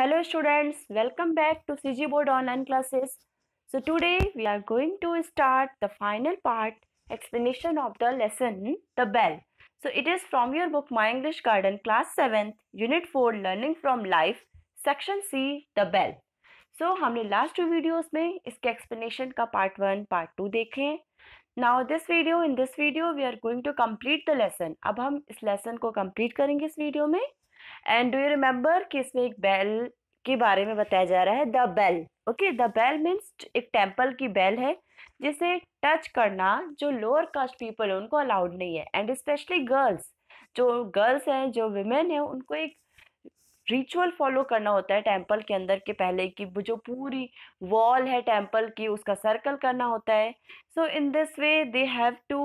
Hello students welcome back to C G board online classes so today we are going to start the final part explanation of the lesson the bell so it is from your book my English garden class seventh unit four learning from life section C the bell so हमने last two videos में इसके explanation का part one part two देखे हैं now this video in this video we are going to complete the lesson अब हम इस lesson को कम्प्लीट करेंगे इस वीडियो में एंड डू यू रिमेम्बर कि इसमें एक बेल के बारे में बताया जा रहा है the bell okay the bell means एक टेम्पल की बेल है जिसे टच करना जो लोअर कास्ट पीपल है उनको अलाउड नहीं है एंड स्पेशली गर्ल्स जो गर्ल्स हैं जो वुमेन हैं उनको एक रिचुअल फॉलो करना होता है टेम्पल के अंदर के पहले की जो पूरी वॉल है टेम्पल की उसका सर्कल करना होता है so in this way they have to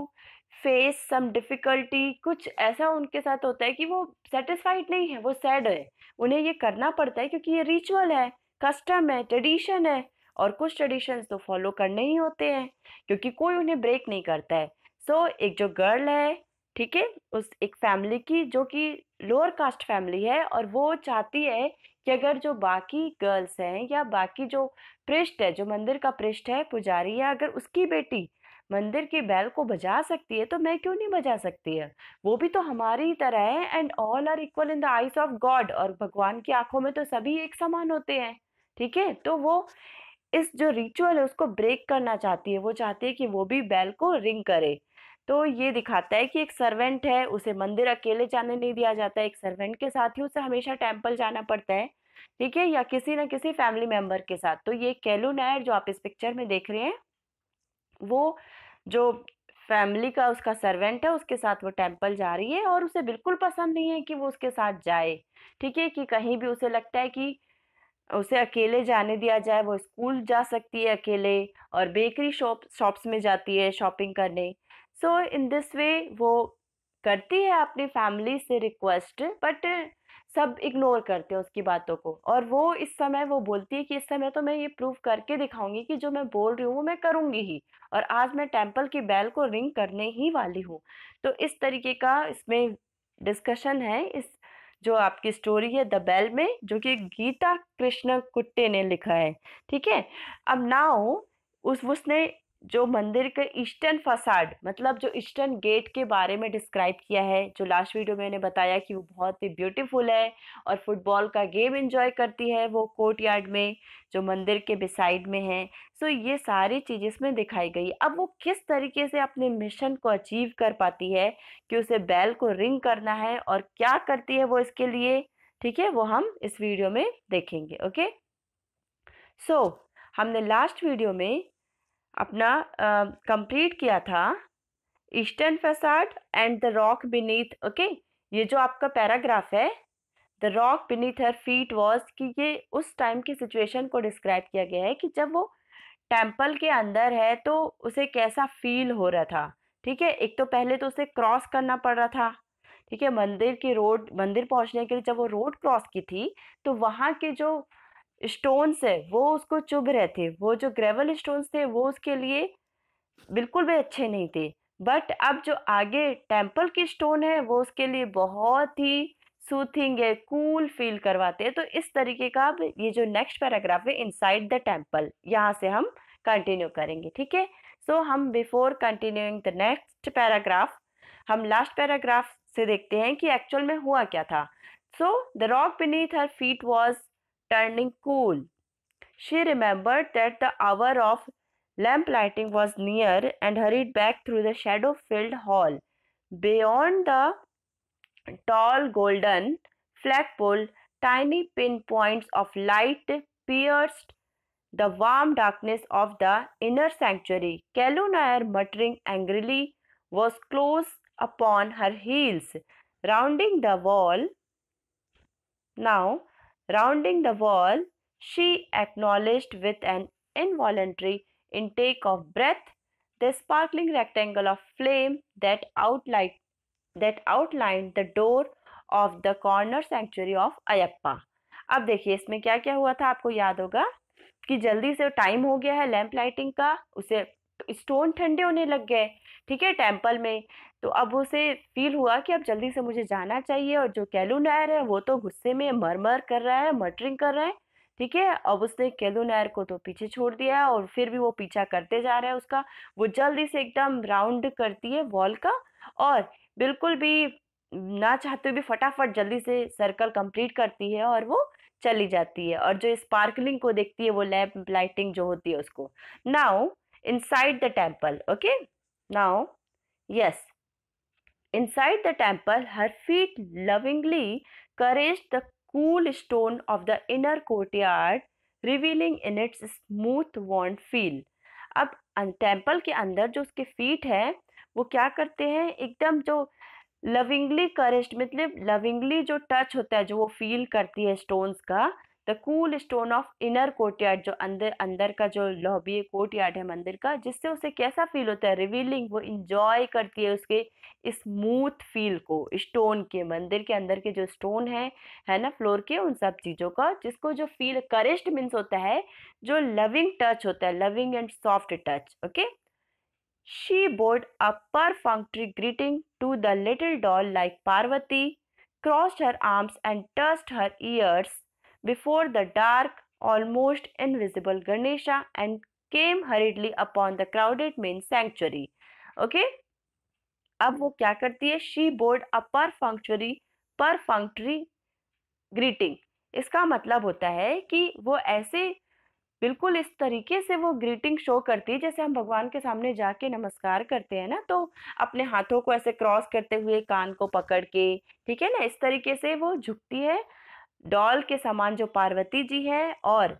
face some difficulty कुछ ऐसा उनके साथ होता है कि वो सेटिस्फाइड नहीं है वो सैड है उन्हें ये करना पड़ता है क्योंकि ये रिचुअल है कस्टम है ट्रेडिशन है और कुछ ट्रेडिशंस तो फॉलो करने ही होते हैं क्योंकि कोई उन्हें ब्रेक नहीं करता है सो so, एक जो गर्ल है ठीक है उस एक फैमिली की जो कि लोअर कास्ट फैमिली है और वो चाहती है कि अगर जो बाकी गर्ल्स हैं या बाकी जो पृष्ठ है जो मंदिर का पृष्ठ है पुजारी है अगर उसकी बेटी मंदिर की बैल को बजा सकती है तो मैं क्यों नहीं बजा सकती है वो भी तो हमारी ही तरह है and all are equal in the eyes of God और भगवान की आंखों में तो सभी एक समान होते हैं ठीक है तो वो इस जो रिचुअल है उसको ब्रेक करना चाहती है वो चाहती है कि वो भी बैल को रिंग करे तो ये दिखाता है कि एक सर्वेंट है उसे मंदिर अकेले जाने नहीं दिया जाता एक सर्वेंट के साथ ही उसे हमेशा टेम्पल जाना पड़ता है ठीक है या किसी ना किसी फैमिली मेंबर के साथ तो ये कैलू नायर जो आप इस पिक्चर में देख रहे हैं वो जो फैमिली का उसका सर्वेंट है उसके साथ वो टेम्पल जा रही है और उसे बिल्कुल पसंद नहीं है कि वो उसके साथ जाए ठीक है कि कहीं भी उसे लगता है कि उसे अकेले जाने दिया जाए वो स्कूल जा सकती है अकेले और बेकरी शॉप शॉप्स में जाती है शॉपिंग करने सो इन दिस वे वो करती है अपनी फैमिली से रिक्वेस्ट बट सब इग्नोर करते हैं उसकी बातों को और वो इस समय वो बोलती है कि इस समय तो मैं ये प्रूव करके दिखाऊंगी कि जो मैं बोल रही हूँ वो मैं करूँगी ही और आज मैं टेम्पल की बैल को रिंग करने ही वाली हूँ तो इस तरीके का इसमें डिस्कशन है इस जो आपकी स्टोरी है द बेल में जो कि गीता कृष्ण कुट्टे ने लिखा है ठीक है अब नाउ उस उसने जो मंदिर के ईस्टर्न फसाड मतलब जो ईस्टर्न गेट के बारे में डिस्क्राइब किया है जो लास्ट वीडियो में मैंने बताया कि वो बहुत ही ब्यूटीफुल है और फुटबॉल का गेम एंजॉय करती है वो कोर्ट यार्ड में जो मंदिर के बिसाइड में है सो ये सारी चीज़ इसमें दिखाई गई अब वो किस तरीके से अपने मिशन को अचीव कर पाती है कि उसे बैल को रिंग करना है और क्या करती है वो इसके लिए ठीक है वो हम इस वीडियो में देखेंगे ओके सो so, हमने लास्ट वीडियो में अपना कंप्लीट किया था eastern facade and the rock beneath okay ये जो आपका पैराग्राफ है the rock beneath her feet was कि ये उस टाइम की सिचुएशन को डिस्क्राइब किया गया है कि जब वो टेम्पल के अंदर है तो उसे कैसा फील हो रहा था ठीक है एक तो पहले तो उसे क्रॉस करना पड़ रहा था ठीक है मंदिर की रोड मंदिर पहुंचने के लिए जब वो रोड क्रॉस की थी तो वहाँ के जो स्टोन्स है वो उसको चुभ रहे थे वो जो ग्रेवल स्टोन्स थे वो उसके लिए बिल्कुल भी अच्छे नहीं थे बट अब जो आगे टेम्पल की स्टोन है वो उसके लिए बहुत ही सूथिंग है कूल फील करवाते हैं तो इस तरीके का अब ये जो नेक्स्ट पैराग्राफ है इनसाइड द टेम्पल यहाँ से हम कंटिन्यू करेंगे ठीक है सो हम before continuing the next paragraph हम लास्ट पैराग्राफ से देखते हैं कि एक्चुअल में हुआ क्या था so the rock beneath her feet was turning cool. She remembered that the hour of lamplighting was near and hurried back through the shadow filled hall. Beyond the tall golden flagpole, tiny pinpoints of light pierced the warm darkness of the inner sanctuary. Kalunair, muttering angrily, was close upon her heels, rounding the wall. Now, Rounding the wall, she acknowledged with an involuntary intake of breath the sparkling rectangle of flame that outlined, that outlined the door of the corner sanctuary of ayappa अब देखिए इसमें क्या क्या हुआ था आपको याद होगा कि जल्दी से टाइम हो गया है लैंप लाइटिंग का उसे स्टोन ठंडे होने लग गए ठीक है टेम्पल में तो अब उसे फील हुआ कि अब जल्दी से मुझे जाना चाहिए और जो कैलू नायर है वो तो गुस्से में मरमर कर रहा है मटरिंग कर रहा है ठीक है अब उसने कैलू नायर को तो पीछे छोड़ दिया है और फिर भी वो पीछा करते जा रहा है उसका वो जल्दी से एकदम राउंड करती है वॉल का और बिल्कुल भी ना चाहते हुए भी फटाफट जल्दी से सर्कल कंप्लीट करती है और वो चली जाती है और जो स्पार्कलिंग को देखती है वो लैम्प लाइटिंग जो होती है उसको now inside the temple okay now yes Inside the temple, her feet lovingly caressed the cool stone of the inner courtyard, revealing in its smooth worn feel. अब temple ke andar jo uske feet hai wo kya karte hain ekdam jo lovingly caressed मतलब lovingly जो touch होता है जो वो feel करती है stones का the cool stone of inner courtyard जो अंदर अंदर का जो लॉबी कोर्टयार्ड है मंदिर का जिससे उसे कैसा फील होता है रिवीलिंग वो इंजॉय करती है उसके स्मूथ फील को स्टोन के मंदिर के अंदर के जो स्टोन है है ना फ्लोर के उन सब चीज़ों का जिसको जो फील करिस्ट मीन्स होता है जो लविंग टच होता है loving and soft touch okay she bowed a perfunctory greeting to the little doll like Parvati crossed her arms and touched her ears before the dark, almost invisible Ganesha and came hurriedly upon the crowded main sanctuary. Okay? ab wo kya karti hai she bowed a perfunctory perfunctory greeting iska matlab hota hai ki wo aise बिल्कुल इस तरीके से वो greeting show करती है जैसे हम भगवान के सामने जाके नमस्कार करते हैं ना तो अपने हाथों को ऐसे क्रॉस करते हुए कान को पकड़ के ठीक है ना इस तरीके से वो झुकती है डॉल के समान जो पार्वती जी हैं और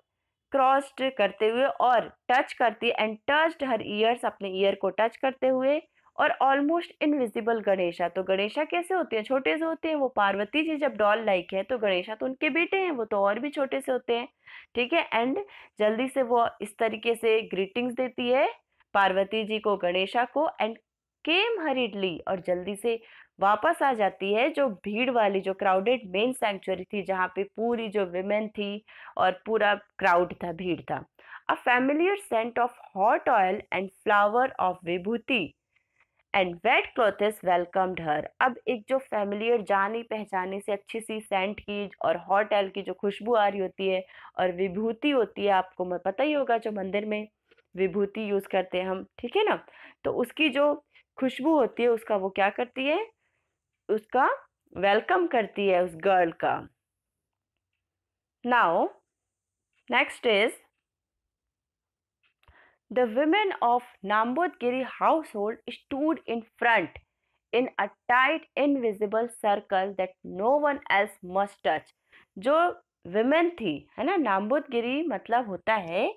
क्रॉस्ड करते हुए और टच करती एंड टच्ड हर ईयर्स अपने ईयर को टच करते हुए और ऑलमोस्ट इनविजिबल गणेशा तो गणेशा कैसे होते हैं छोटे से होते हैं वो पार्वती जी जब डॉल लाइक है तो गणेशा तो उनके बेटे हैं वो तो और भी छोटे से होते हैं ठीक है एंड जल्दी से वो इस तरीके से ग्रीटिंग्स देती है पार्वती जी को गणेशा को एंड केम हरिडली और जल्दी से वापस आ जाती है जो भीड़ वाली जो क्राउडेड मेन सेंचुरी थी जहाँ पे पूरी जो विमेन थी और पूरा क्राउड था भीड़ था a familiar scent of hot oil and flower of vibhuti and wet clothes welcomed her अब एक जो फैमिलियर जानी पहचाने से अच्छी सी सेंट की और हॉट ऑयल की जो खुशबू आ रही होती है और विभूति होती है आपको मैं पता ही होगा जो मंदिर में विभूति यूज़ करते हैं हम ठीक है ना तो उसकी जो खुशबू होती है उसका वो क्या करती है उसका वेलकम करती है उस गर्ल का now next is the women of Namboodiri household stood in front in a tight invisible circle that no one else must touch जो विमेन थी है ना नाम्बोदगिरी मतलब होता है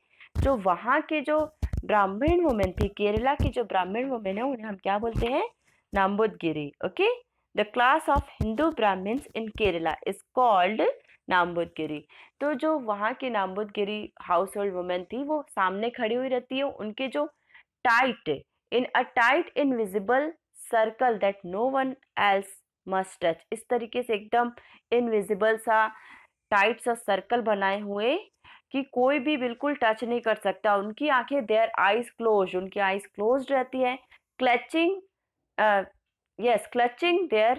जो वहाँ के जो ब्राह्मण वुमेन थी केरला की जो ब्राह्मण वुमेन है उन्हें हम क्या बोलते हैं Namboodiri okay okay? The class of Hindu Brahmins in Kerala is called Namboodiri तो जो वहाँ की नामबुदगिरी हाउस होल्ड वुमेन थी वो सामने खड़ी हुई रहती है उनके जो tight in a tight invisible circle that no one else must touch इस तरीके से एकदम इनविजिबल सा टाइट सा सर्कल बनाए हुए कि कोई भी बिल्कुल टच नहीं कर सकता उनकी आंखें देयर आइज क्लोज उनकी आइज क्लोज रहती है clutching yes clutching their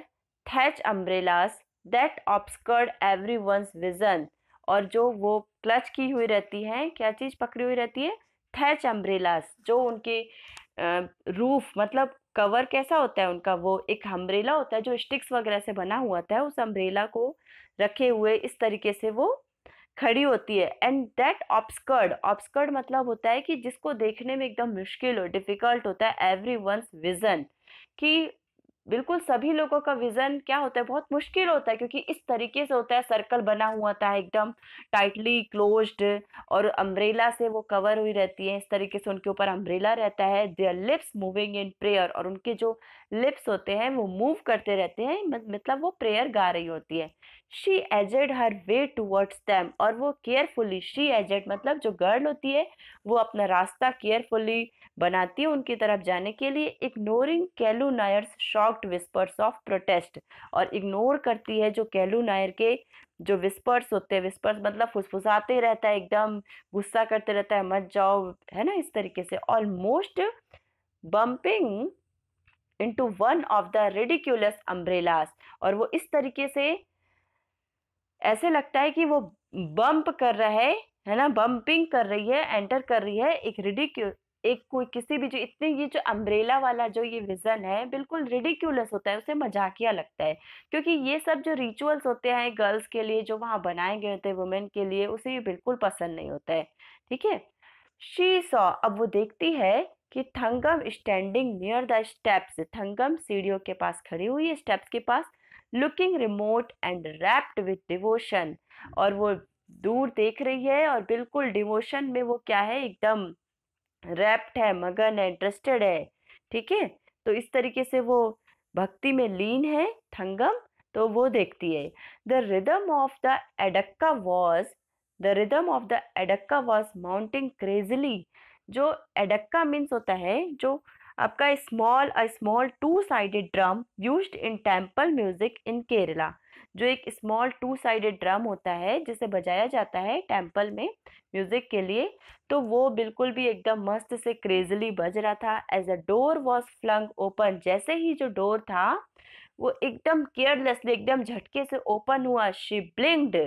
thatch umbrellas that obscured everyone's vision और जो वो क्लच की हुई रहती हैं क्या चीज़ पकड़ी हुई रहती है थैच अम्ब्रेलास जो उनके रूफ मतलब कवर कैसा होता है उनका वो एक अम्ब्रेला होता है जो स्टिक्स वगैरह से बना हुआ होता है उस अम्ब्रेला को रखे हुए इस तरीके से वो खड़ी होती है एंड दैट ऑब्सकर्ड ऑब्सकर्ड मतलब होता है कि जिसको देखने में एकदम मुश्किल हो डिफ़िकल्ट होता है एवरी वंस विजन कि बिल्कुल सभी लोगों का विजन क्या होता है बहुत मुश्किल होता है क्योंकि इस तरीके से होता है सर्कल बना हुआ था एकदम टाइटली क्लोज्ड और अम्ब्रेला से वो कवर हुई रहती है इस तरीके से उनके ऊपर अम्ब्रेला रहता है their lips moving in prayer और उनके जो लिप्स होते हैं वो मूव करते रहते हैं मतलब वो प्रेयर गा रही होती है she edged her way towards them और वो केयरफुली शी एजेड मतलब जो गर्ल होती है वो अपना रास्ता केयरफुली बनाती है उनकी तरफ जाने के लिए ignoring Kelu Nair's shocked whispers of protest और इग्नोर करती है जो कैलू नायर के जो विस्पर्स होते हैं विस्पर्स मतलब फुसफुसाते रहता है एकदम गुस्सा करते रहता है मत जाओ है ना इस तरीके से almost bumping into one of the ridiculous umbrellas और वो इस तरीके से ऐसे लगता है कि वो बम्प कर रहा है है ना बम्पिंग कर रही है एंटर कर रही है एक रेडिक्यू एक कोई किसी भी जो इतने ये जो अम्ब्रेला वाला जो ये विजन है बिल्कुल रिडिक्यूलस होता है उसे मजाकिया लगता है क्योंकि ये सब जो रिचुअल्स होते हैं गर्ल्स के लिए जो वहाँ बनाए गए होते हैं वुमेन के लिए उसे ये बिल्कुल पसंद नहीं होता है ठीक है शी सॉ अब वो देखती है कि Thangam standing near the steps Thangam सीढ़ियों के पास खड़ी हुई है स्टेप्स के पास looking remote and rapt with devotion और वो दूर देख रही है और बिल्कुल डिवोशन में वो क्या है एकदम रैप्ड है मगन है इंटरेस्टेड है ठीक है तो इस तरीके से वो भक्ति में लीन है थंगम तो वो देखती है the rhythm of the edakka was the rhythm of the edakka was mounting crazily जो एडक्का मीन्स होता है जो आपका small a small two sided drum use in temple music in Kerala जो एक स्मॉल टू साइडेड ड्रम होता है जिसे बजाया जाता है टेम्पल में म्यूजिक के लिए तो वो बिल्कुल भी एकदम मस्त से क्रेजली बज रहा था as a door was flung open जैसे ही जो डोर था वो एकदम केयरलेसली एकदम झटके से ओपन हुआ शी ब्लिंक्ड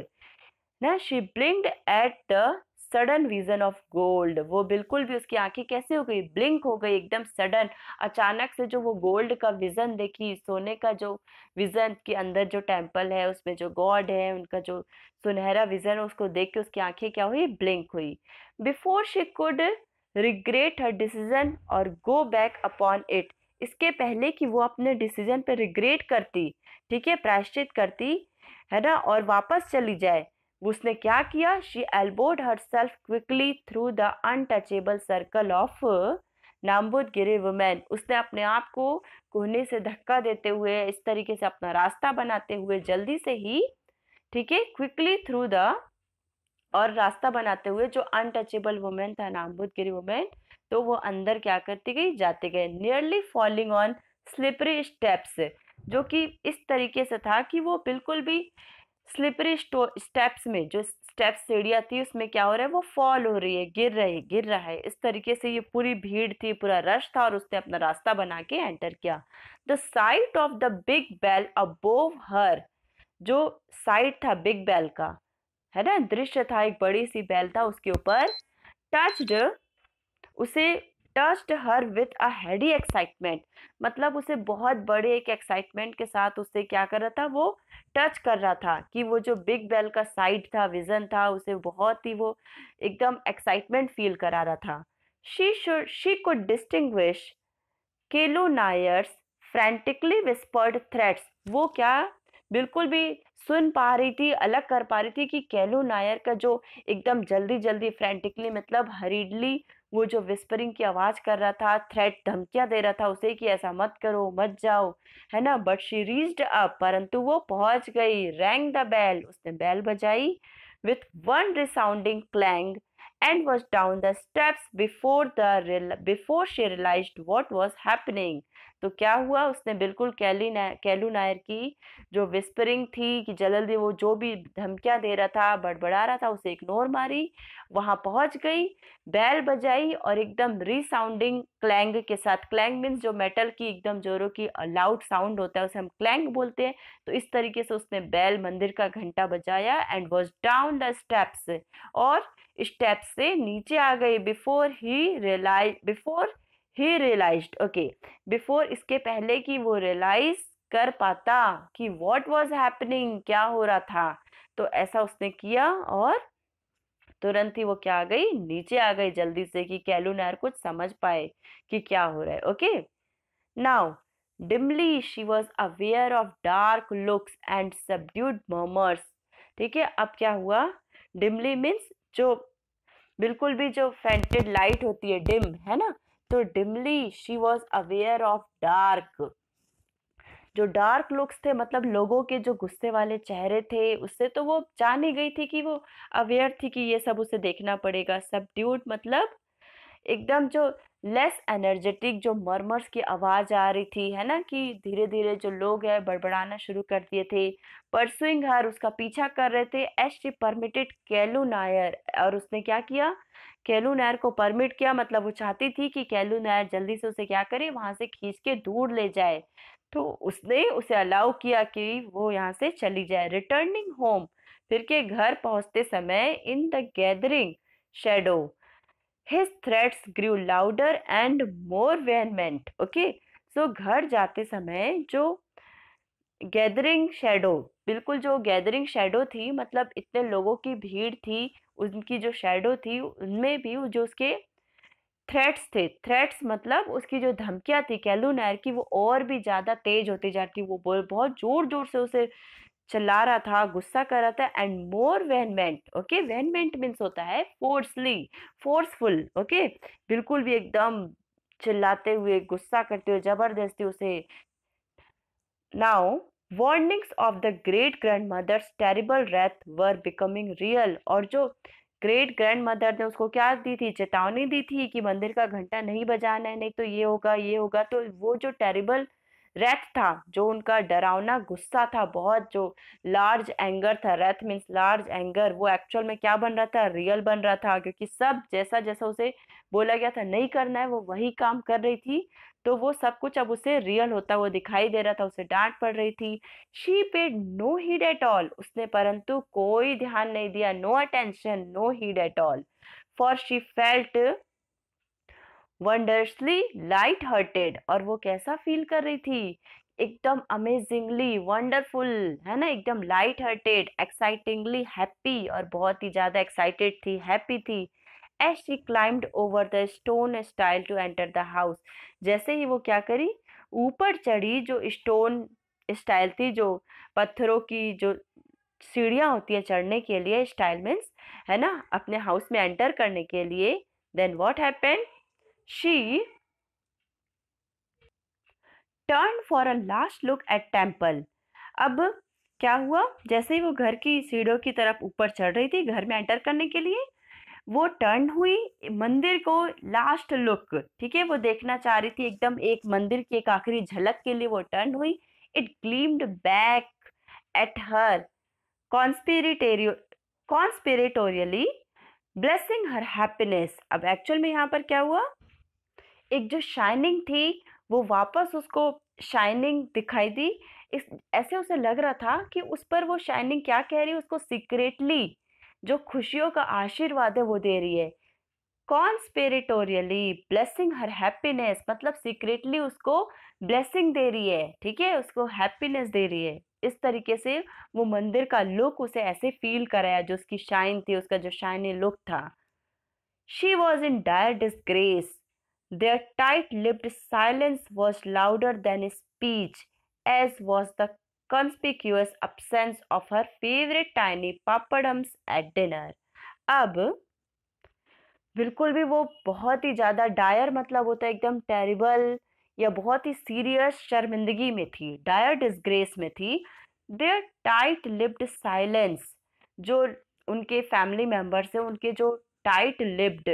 ना she blinked at the sudden vision of gold वो बिल्कुल भी उसकी आंखें कैसे हो गई ब्लिंक हो गई एकदम सडन अचानक से जो वो गोल्ड का विजन देखी सोने का जो विजन के अंदर जो टेम्पल है उसमें जो गॉड है उनका जो सुनहरा विजन है उसको देख के उसकी आंखें क्या हुई ब्लिंक हुई before she could regret her decision और गो बैक अपॉन इट इसके पहले कि वो अपने डिसीजन पे रिग्रेट करती ठीक है प्रायश्चित करती है ना और वापस चली जाए उसने क्या किया she elbowed herself quickly through the untouchable circle of Namboodiri women उसने अपने आप को कोहने से धक्का देते हुए इस तरीके से अपना रास्ता बनाते हुए जल्दी से ही ठीक है क्विकली थ्रू द और रास्ता बनाते हुए जो अनटचेबल वुमेन था नामबुद गिरी वुमेन तो वो अंदर क्या करती गई जाते गए nearly falling on slippery steps जो कि इस तरीके से था कि वो बिल्कुल भी स्लिपरी स्टेप्स में जो सीढ़ी आती है उसमें क्या हो रहा है वो फॉल हो रही है गिर रही है गिर रहा है इस तरीके से ये पूरी भीड़ थी पूरा रश था और उसने अपना रास्ता बना के एंटर किया the sight of the big bell above her जो साइट था बिग बेल का है ना दृश्य था एक बड़ी सी बेल था उसके ऊपर टचड उसे टस्ट हर विथ अ हैडी एक्साइटमेंट मतलब उसे बहुत बड़े एक एक्साइटमेंट के साथ उसे क्या कर रहा था वो टच कर रहा था कि वो जो बिग बेल का साइड था विजन था उसे बहुत ही वो एकदम एक्साइटमेंट फील करा रहा था शी शुड शी को distinguish Kelu Nair's frantically whispered threats वो क्या बिल्कुल भी सुन पा रही थी अलग कर पा रही थी कि केलो नायर का जो एकदम जल्दी जल्दी फ्रेंटिकली मतलब हरीडली वो जो विस्परिंग की आवाज़ कर रहा था थ्रेट धमकियाँ दे रहा था उसे कि ऐसा मत करो मत जाओ है ना बट शी रीच्ड अप परंतु वो पहुंच गई रैंग द बेल उसने बेल बजाई with one resounding clang and was down the steps before the before she realized what was happening तो क्या हुआ उसने बिल्कुल कैली ना, कैलू नायर की जो विस्परिंग थी कि जल्दी वो जो भी धमकियाँ दे रहा था बड़बड़ा रहा था उसे इग्नोर मारी वहाँ पहुँच गई बैल बजाई और एकदम रिसाउंडिंग क्लैंग के साथ क्लैंग मीन्स जो मेटल की एकदम जोरों की लाउड साउंड होता है उसे हम क्लैंग बोलते हैं तो इस तरीके से उसने बैल मंदिर का घंटा बजाया and was down the steps और स्टेप्स से नीचे आ गई बिफोर ही रियलाइज बिफोर ही रियलाइज ओके बिफोर इसके पहले कि वो रियलाइज कर पाता कि वॉट वॉज हैपनिंग क्या हो रहा था तो ऐसा उसने किया और तुरंत ही वो क्या आ गई नीचे आ गई जल्दी से कि कैलू नायर कुछ समझ पाए कि क्या हो रहा है okay now dimly she was aware of dark looks and subdued murmurs ठीक है अब क्या हुआ डिमली मीन्स जो बिल्कुल भी जो फेंटेड लाइट होती है डिम है ना तो dimly she was aware of dark जो डार्क लुक्स थे मतलब लोगों के जो गुस्से वाले चेहरे थे उससे तो वो जान ही गई थी कि वो अवेयर थी कि ये सब उसे देखना पड़ेगा सब ड्यूट मतलब एकदम जो लेस एनर्जेटिक जो मर्मर्स की आवाज़ आ रही थी है ना कि धीरे धीरे जो लोग हैं बड़बड़ाना शुरू कर दिए थे परसुइंग हर उसका पीछा कर रहे थे एस टी परमिटेड कैलू नायर और उसने क्या किया कैलू नायर को परमिट किया मतलब वो चाहती थी कि कैलू नायर जल्दी से उसे क्या करे वहाँ से खींच के दूर ले जाए तो उसने उसे अलाउ किया कि वो यहाँ से चली जाए रिटर्निंग होम फिर के घर पहुँचते समय in the gathering shadow his threats grew louder and more vehement okay so घर जाते समय जो गैदरिंग शेडो बिल्कुल जो गैदरिंग शेडो थी मतलब इतने लोगों की भीड़ थी उनकी जो शेडो थी उनमें भी जो उसके थ्रेट्स थे थ्रेट्स मतलब उसकी जो धमकियाँ थी कैलू नायर की वो और भी ज़्यादा तेज होती जाती वो बोल बहुत ज़ोर ज़ोर से उसे चिल्ला रहा था गुस्सा कर रहा था and more vehement okay vehement means होता है फोर्सली फोर्सफुल ओके बिल्कुल भी एकदम चिल्लाते हुए गुस्सा करते हुए जबरदस्ती उसे now warnings of the great grandmother's terrible wrath were becoming real और जो ग्रेट ग्रैंड मदर ने उसको क्या दी थी चेतावनी दी थी कि मंदिर का घंटा नहीं बजाना है नहीं तो ये होगा ये होगा तो वो जो टेरिबल रेथ था जो उनका डरावना गुस्सा था बहुत जो लार्ज एंगर था रेथ मीन्स लार्ज एंगर वो एक्चुअल में क्या बन रहा था रियल बन रहा था क्योंकि सब जैसा जैसा उसे बोला गया था नहीं करना है वो वही काम कर रही थी तो वो सब कुछ अब उसे रियल होता हुआ दिखाई दे रहा था उसे डांट पड़ रही थी she paid no heed at all उसने परंतु कोई ध्यान नहीं दिया no attention no heed at all for she felt wondrously light hearted और वो कैसा फील कर रही थी एकदम अमेजिंगली वंडरफुल है ना एकदम लाइट हार्टेड एक्साइटिंगली हैप्पी और बहुत ही ज़्यादा एक्साइटेड थी हैप्पी थी as she climbed over the stone stile to enter the house जैसे ही वो क्या करी ऊपर चढ़ी जो स्टोन स्टाइल थी जो पत्थरों की जो सीढ़ियाँ होती हैं चढ़ने के लिए स्टाइल मीन्स है ना अपने हाउस में एंटर करने के लिए then what happened she turn for a last look at temple अब क्या हुआ जैसे ही वो घर की सीढ़ियों की तरफ ऊपर चढ़ रही थी घर में एंटर करने के लिए वो टर्न हुई मंदिर को लास्ट लुक ठीक है वो देखना चाह रही थी एकदम एक मंदिर की एक आखिरी झलक के लिए वो टर्न हुई it gleamed back at her conspiratorially conspiratorially blessing her happiness अब एक्चुअल में यहाँ पर क्या हुआ एक जो शाइनिंग थी वो वापस उसको शाइनिंग दिखाई दी इस ऐसे उसे लग रहा था कि उस पर वो शाइनिंग क्या कह रही है उसको सीक्रेटली जो खुशियों का आशीर्वाद है वो दे रही है कॉन्स्पेरिटोरियली ब्लेसिंग हर हैप्पीनेस मतलब सीक्रेटली उसको ब्लेसिंग दे रही है ठीक है उसको हैप्पीनेस दे रही है इस तरीके से वो मंदिर का लुक उसे ऐसे फील कराया जो उसकी शाइन थी उसका जो शाइनी लुक था she was in dire disgrace Their tight lipped silence was louder than speech, as was the conspicuous absence of her favorite tiny papadums at dinner. अब बिल्कुल भी वो बहुत ही ज़्यादा डायर मतलब होता है एकदम टेरिबल या बहुत ही सीरियस शर्मिंदगी में थी डायर डिस्ग्रेस में थी देयर टाइट लिप्ड साइलेंस जो उनके फैमिली मेम्बर्स हैं उनके जो टाइट लिप्ड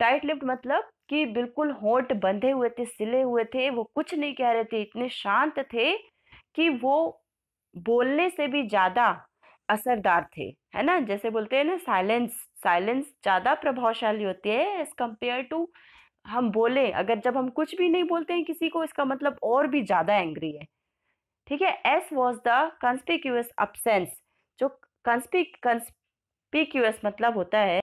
टाइट लिप्ड मतलब कि बिल्कुल होठ बंधे हुए थे सिले हुए थे वो कुछ नहीं कह रहे थे इतने शांत थे कि वो बोलने से भी ज़्यादा असरदार थे है ना जैसे बोलते हैं ना साइलेंस साइलेंस ज़्यादा प्रभावशाली होती है एज़ कम्पेयर टू हम बोलें अगर जब हम कुछ भी नहीं बोलते हैं किसी को इसका मतलब और भी ज़्यादा एंग्री है ठीक है as was the conspicuous absence जो कंस्पिक कंस्पिक्यूस मतलब होता है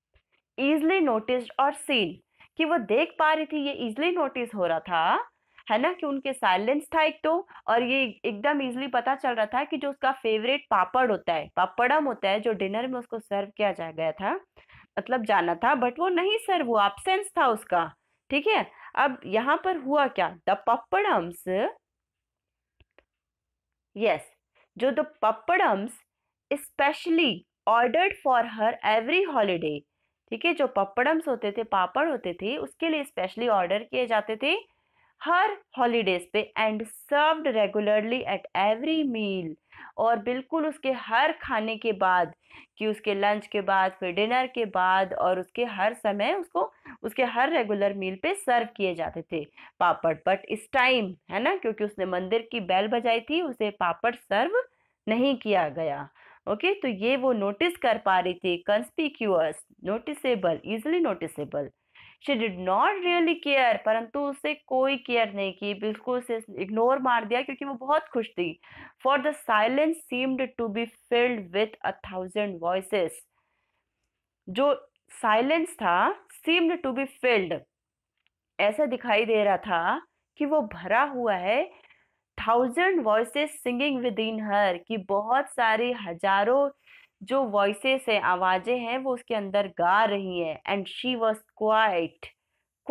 ईजली नोटिस्ड और सीन कि वो देख पा रही थी ये इजिली नोटिस हो रहा था है ना कि उनके साइलेंस था एक तो और ये एकदम इजिली पता चल रहा था कि जो उसका फेवरेट पापड़ होता है पापड़म होता है जो डिनर में उसको सर्व किया जा गया था मतलब जाना था बट वो नहीं सर वो एबसेंस था उसका ठीक है अब यहाँ पर हुआ क्या द पपड़म्स यस जो the pappadams specially ordered for her every holiday ठीक है जो पपड़म्स होते थे पापड़ होते थे उसके लिए स्पेशली ऑर्डर किए जाते थे हर हॉलीडेज पे and served regularly at every meal और बिल्कुल उसके हर खाने के बाद कि उसके लंच के बाद फिर डिनर के बाद और उसके हर समय उसको उसके हर रेगुलर मील पे सर्व किए जाते थे पापड़ बट इस टाइम है ना क्योंकि उसने मंदिर की बैल बजाई थी उसे पापड़ सर्व नहीं किया गया ओके तो ये वो नोटिस कर पा रही थी conspicuous noticeable easily noticeable she did not really care परंतु उसे कोई केयर नहीं की बिल्कुल उसे इग्नोर मार दिया क्योंकि वो बहुत खुश थी for the silence seemed to be filled with a thousand voices जो साइलेंस था सीम्ड टू बी फिल्ड ऐसा दिखाई दे रहा था कि वो भरा हुआ है thousand voices singing within her कि बहुत सारी हजारों जो वॉइसेस हैं आवाज़ें हैं वो उसके अंदर गा रही हैं and she was quite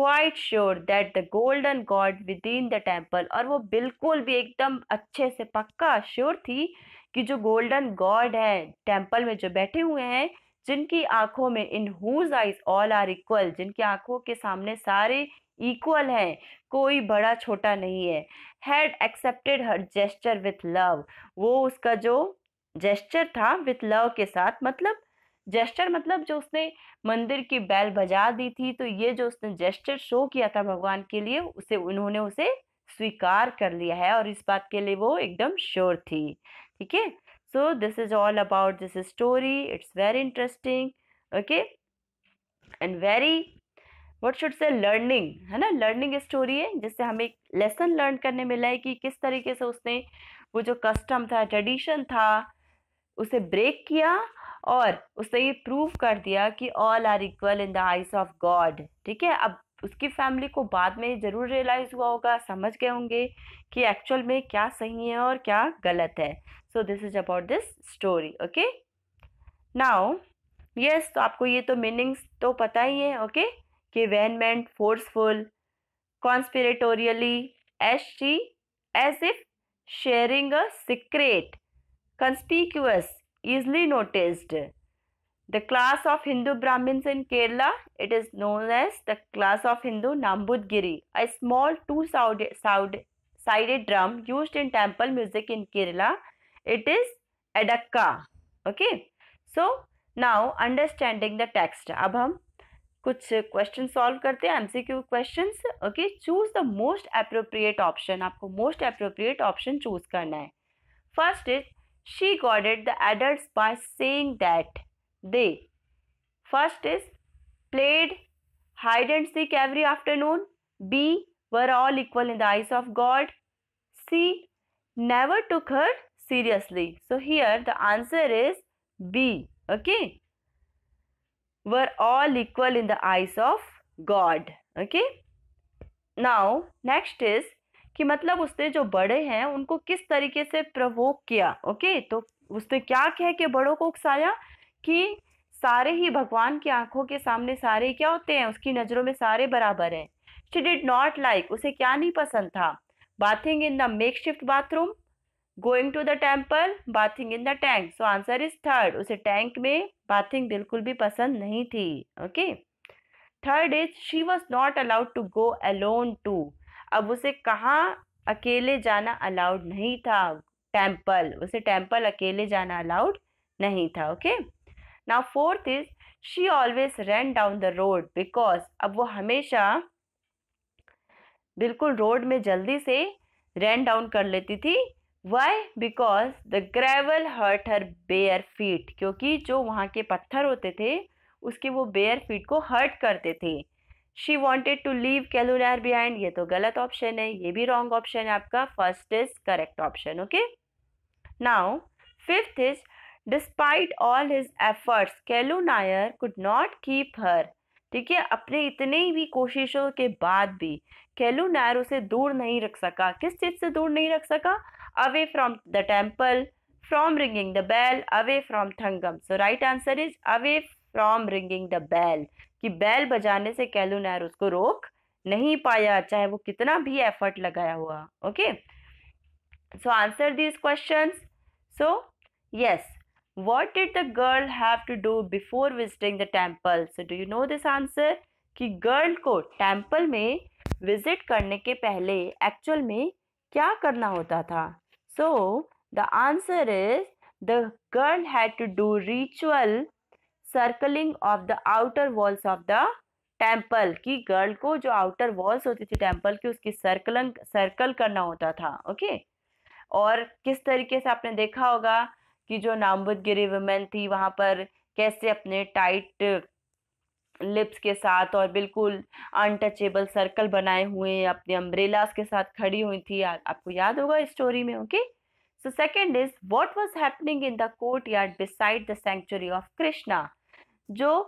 quite sure that the golden god within the temple और वो बिल्कुल भी एकदम अच्छे से पक्का श्योर थी कि जो गोल्डन गॉड है टेम्पल में जो बैठे हुए हैं जिनकी आंखों में in whose eyes all are equal जिनकी आंखों के सामने सारे इक्वल है कोई बड़ा छोटा नहीं है had accepted her gesture with love वो उसका जो जेस्चर था विथ लव के साथ मतलब जेस्चर मतलब जो उसने मंदिर की बैल बजा दी थी तो ये जो उसने जेस्चर शो किया था भगवान के लिए उसे उन्होंने उसे स्वीकार कर लिया है और इस बात के लिए वो एकदम श्योर थी ठीक है so this is all about this story it's very interesting okay and very what should say learning है ना लर्निंग स्टोरी है जिससे हमें एक लेसन लर्न करने मिला है कि किस तरीके से उसने वो जो कस्टम था ट्रेडिशन था उसे ब्रेक किया और उसने ये प्रूव कर दिया कि all are equal in the eyes of God ठीक है अब उसकी फैमिली को बाद में ज़रूर रियलाइज़ हुआ होगा समझ गए होंगे कि एक्चुअल में क्या सही है और क्या गलत है so this is about this story okay now yes तो आपको ये तो मीनिंग्स तो पता ही है okay okay? meant forceful, conspiratorially, as she, as if sharing a secret, conspicuous, easily noticed. The class of Hindu Brahmins in Kerala, it is known as the class of Hindu Nambudgiri, a small two-sided drum used in temple music in Kerala. It is adakka. Okay. So, now understanding the text. अब कुछ question solve करते हैं MCQ questions okay choose the most appropriate option आपको most appropriate option choose करना है first is she goaded the adult by saying that they first is played hide and seek every afternoon B were all equal in the eyes of God C never to her seriously so here the answer is B okay were all equal in the eyes of God. Okay. Now next is कि मतलब उसने जो बड़े हैं उनको किस तरीके से प्रवोक किया ओके okay? तो उसने क्या कह के बड़ों को उकसाया कि सारे ही भगवान की आंखों के सामने सारे क्या होते हैं उसकी नज़रों में सारे बराबर हैं शी डिड नॉट लाइक उसे क्या नहीं पसंद था bathing in the makeshift bathroom going to the temple bathing in the tank so answer is third उसे टैंक में बाथिंग बिल्कुल भी पसंद नहीं थी okay third is she was not allowed to go alone to अब उसे कहाँ अकेले जाना अलाउड नहीं था टेम्पल उसे टेम्पल अकेले जाना अलाउड नहीं था okay now fourth is she always run down the road because अब वो हमेशा बिल्कुल रोड में जल्दी से रन डाउन कर लेती थी why because the gravel hurt her bare feet क्योंकि जो वहाँ के पत्थर होते थे उसके वो बेयर फीट को हर्ट करते थे शी वॉन्टेड टू लीव कैलुलर बिहाइंड ये तो गलत ऑप्शन है ये भी रॉन्ग ऑप्शन है आपका first is correct option okay now fifth is despite all his efforts Kelu Nair could not keep her ठीक है अपने इतने भी कोशिशों के बाद भी कैलू नायर उसे दूर नहीं रख सका किस चीज़ से दूर नहीं रख सका away from the temple, from ringing the bell, away from thangam. So right answer is away from ringing the bell. कि बैल बजाने से कैलू नहर उसको रोक नहीं पाया चाहे वो कितना भी एफर्ट लगाया हुआ okay so answer these question so yes what did the girl have to do before visiting the temple so do you know this answer कि गर्ल को टेम्पल में विजिट करने के पहले एक्चुअल में क्या करना होता था So the answer is the girl had to do ritual circling of the outer walls of the temple की girl को जो outer walls होती थी temple की उसकी circling circle करना होता था okay और किस तरीके से आपने देखा होगा कि जो नामबुद गिरी वुमेन थी वहाँ पर कैसे अपने टाइट लिप्स के साथ और बिल्कुल अनटचेबल सर्कल बनाए हुए अपने अम्ब्रेलास के साथ खड़ी हुई थी आ, आपको याद होगा स्टोरी में okay so second is what was happening in the courtyard beside the sanctuary of Krishna जो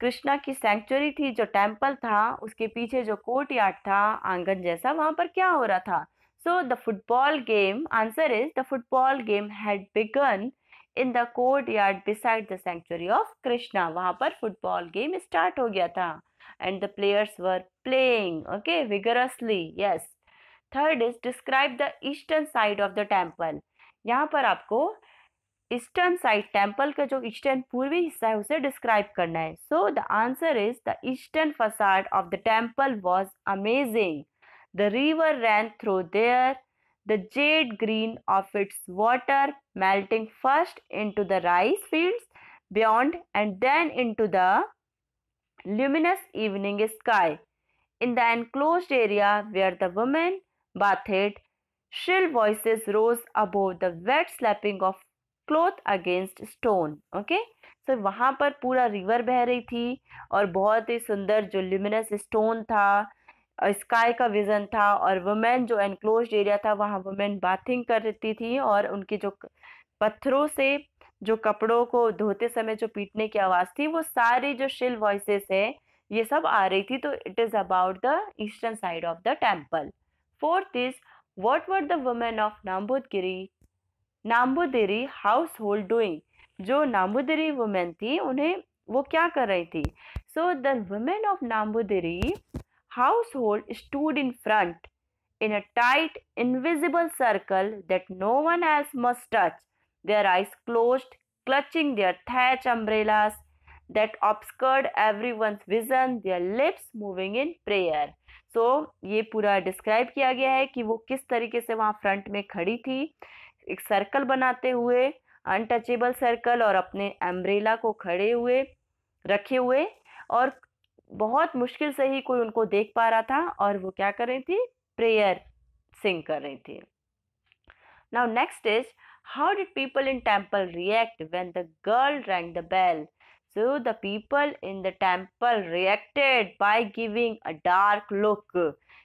कृष्णा की सेंचुरी थी जो टेम्पल था उसके पीछे जो कोर्ट यार्ड था आंगन जैसा वहाँ पर क्या हो रहा था so the football game answer is the football game had begun in the courtyard beside the sanctuary of Krishna वहां पर फुटबॉल गेम स्टार्ट हो गया था and the players were playing okay vigorously yes third is describe the eastern side of the temple यहाँ पर आपको eastern side temple का जो ईस्टर्न पूर्वी हिस्सा है उसे डिस्क्राइब करना है so the answer is the eastern facade of the temple was amazing the river ran through there the jade green of its water melting first into the rice fields beyond and then into the luminous evening sky. In the enclosed area where the women bathed, shrill voices rose above the wet slapping of cloth against stone. Okay, so वहाँ पर पूरा river बह रही थी और बहुत ही सुंदर जो ल्यूमिनस स्टोन था स्काई का विज़न था और वुमेन जो एनक्लोज एरिया था वहाँ वुमेन बाथिंग कर रहती थी और उनकी जो पत्थरों से जो कपड़ों को धोते समय जो पीटने की आवाज़ थी वो सारी जो शिल वॉइसेस है ये सब आ रही थी तो it is about the eastern side of the temple fourth is what were the women of Namboodiri Namboodiri household doing जो नाम्बुदिरी वुमेन थी उन्हें वो क्या कर रही थी so the women of Nambudiri household stood in front in a tight, invisible circle that no one else must touch, their eyes closed, clutching their thatch umbrellas that obscured everyone's vision, their lips moving in prayer. so, ye pura describe kiya gaya hai ki wo kis tarike se wahan front mein khadi thi ek circle banate hue untouchable circle और अपने umbrella को खड़े हुए रखे हुए और बहुत मुश्किल से ही कोई उनको देख पा रहा था और वो क्या कर रही थी प्रेयर सिंग कर रही थी now next is how did people in temple react when the girl rang the bell so the people in the temple reacted by giving a dark look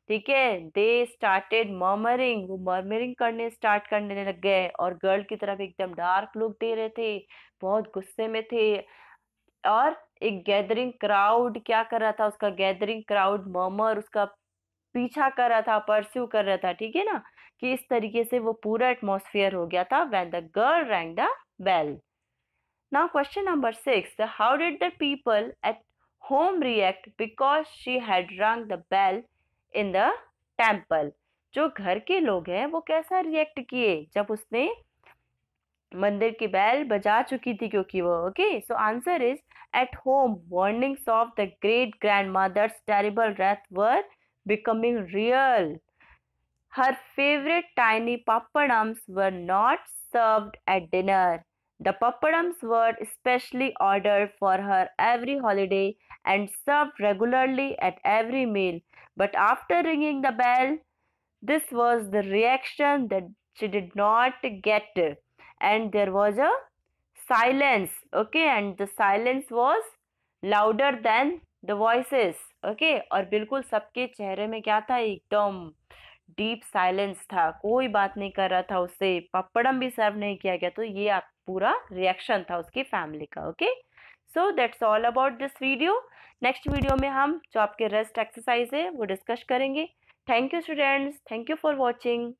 ठीक है दे स्टार्टेड मर्मरिंग वो murmuring करने start करने लग गए और girl की तरफ एकदम डार्क लुक दे रहे थे बहुत गुस्से में थे और एक गैदरिंग क्राउड क्या कर रहा था उसका गैदरिंग क्राउड मर्मर उसका पीछा कर रहा था परस्यू कर रहा था ठीक है ना कि इस तरीके से वो पूरा एटमोसफियर हो गया था when the girl rang the bell now question number six how did the people at home react because she had rung the bell in the temple जो घर के लोग हैं वो कैसा रिएक्ट किए जब उसने मंदिर की बैल बजा चुकी थी क्योंकि वो okay so answer is At home, warnings of the great grandmother's terrible wrath were becoming real. Her favorite tiny papadums were not served at dinner. The papadums were specially ordered for her every holiday and served regularly at every meal. But after ringing the bell, this was the reaction that she did not get, and there was a silence okay and the silence was louder than the voices okay और बिल्कुल सबके चेहरे में क्या था एकदम deep silence था कोई बात नहीं कर रहा था उससे पपड़म भी सर्व नहीं किया गया तो ये आप पूरा रिएक्शन था उसकी फैमिली का okay so that's all about this video next video में हम जो आपके रेस्ट एक्सरसाइज है वो डिस्कस करेंगे thank you students thank you for watching